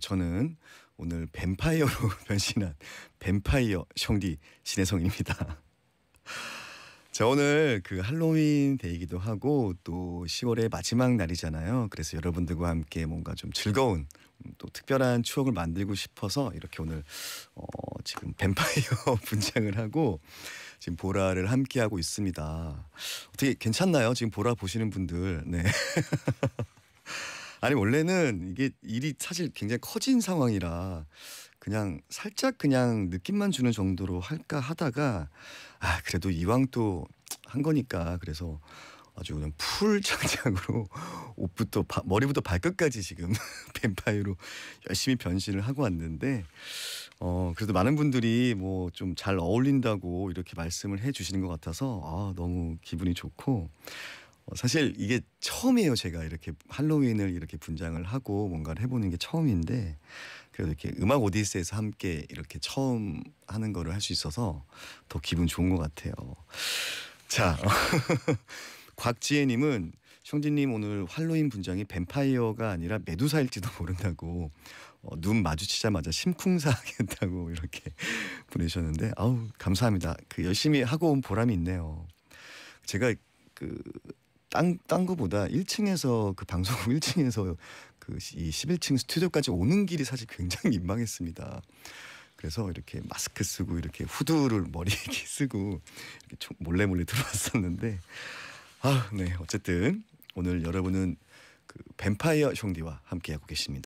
저는 오늘 뱀파이어로 변신한 뱀파이어 형디 신혜성입니다. 자 오늘 그 할로윈 데이기도 하고 또 10월의 마지막 날이잖아요. 그래서 여러분들과 함께 뭔가 좀 즐거운 음, 또 특별한 추억을 만들고 싶어서 이렇게 오늘 어, 지금 뱀파이어 분장을 하고 지금 보라를 함께 하고 있습니다. 어떻게 괜찮나요? 지금 보라 보시는 분들. 네. 아니 원래는 이게 일이 사실 굉장히 커진 상황이라 그냥 살짝 그냥 느낌만 주는 정도로 할까 하다가 아 그래도 이왕 또 한 거니까 그래서 아주 그냥 풀장작으로 옷부터 바, 머리부터 발끝까지 지금 뱀파이로 열심히 변신을 하고 왔는데 어 그래도 많은 분들이 뭐 좀 잘 어울린다고 이렇게 말씀을 해주시는 것 같아서 아 너무 기분이 좋고 어, 사실 이게 처음이에요. 제가 이렇게 할로윈을 이렇게 분장을 하고 뭔가를 해보는 게 처음인데 그래도 이렇게 음악 오디세에서 함께 이렇게 처음 하는 거를 할 수 있어서 더 기분 좋은 것 같아요. 자, 곽지혜님은 형진님 오늘 할로윈 분장이 뱀파이어가 아니라 메두사일지도 모른다고 어, 눈 마주치자마자 심쿵사하겠다고 이렇게 보내셨는데 아우 감사합니다. 그 열심히 하고 온 보람이 있네요. 제가 그 딴, 딴 거보다 1층에서 그 방송국 1층에서 그이 11층 스튜디오까지 오는 길이 사실 굉장히 민망했습니다. 그래서 이렇게 마스크 쓰고 이렇게 후드를 머리에 쓰고 이렇게 몰래 몰래 들어왔었는데 아, 네. 어쨌든 오늘 여러분은 그 뱀파이어 형디와 함께하고 계십니다.